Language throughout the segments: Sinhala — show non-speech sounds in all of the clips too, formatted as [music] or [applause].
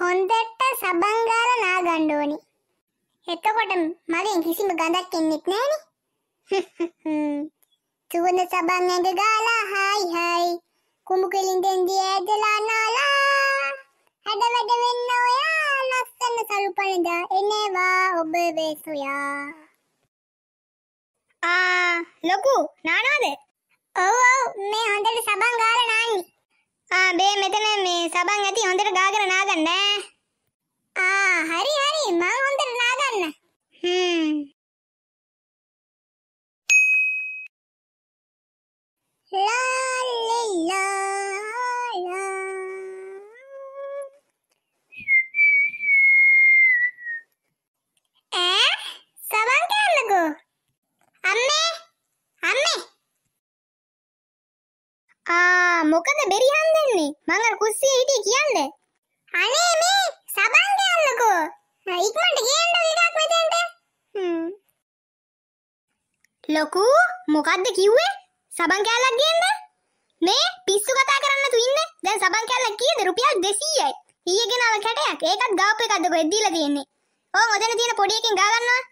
හොන්දට සබන් ගාලා නාගන්න ඕනි. එතකොට මගෙන් කිසිම ගඳක් එන්නෙත් නෑනේ. [laughs] සුවඳ සබන් ඇඟ ගාලා හයි හයි. කුඹු කෙලින් දෙන්දි ඇදලා නාලා. හැඩ වැඩ වෙන්න ඔයා ලස්සන සරු පළඳා එනවා ඔබ වෙසුයා. ආ ලොකු නානවද? ඔව් ඔව් මේ හොන්දට සබන් ගාලා නාන්නේ. ආ බේ මෙතන මේ සබන් ඇති හොන්දට ගාගෙන ಅಣ್ಣೆ ಆ ಹರಿ ಹರಿ ನಾ ಒಂದರ ನಾಗಣ್ಣ ಹ್ಮ್ ಲಾ ಲಾ ಲಾ මොකද බෙරි හන්දෙන්නේ මං අර කුස්සියේ හිටියේ කියන්නේ අනේ මේ සබන් ගන්නකෝ. ඉක්මනට ගේන්න එකක් මෙතෙන්ට. ලොකු මොකද්ද කිව්වේ? සබන් කැලක් ගේන්න? මේ පිස්සු කතා කරන්න තු ඉන්නේ. දැන් සබන් කැලක් කීයද? රුපියල් 200යි. ඊයේ ගෙනාව කැටයක්. ඒකත් ගාප් එකක්ද කොහෙද දීලා තියෙන්නේ? ඕන් ඔතන තියෙන පොඩි එකෙන් ගා ගන්නවා.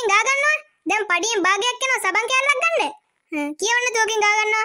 ඕකින් ගා ගන්නවා දැන් පඩියෙන් භාගයක් යනවා සබන් කෑල්ලක් ගන්න කියවන්න තෝකින් ගා ගන්නවා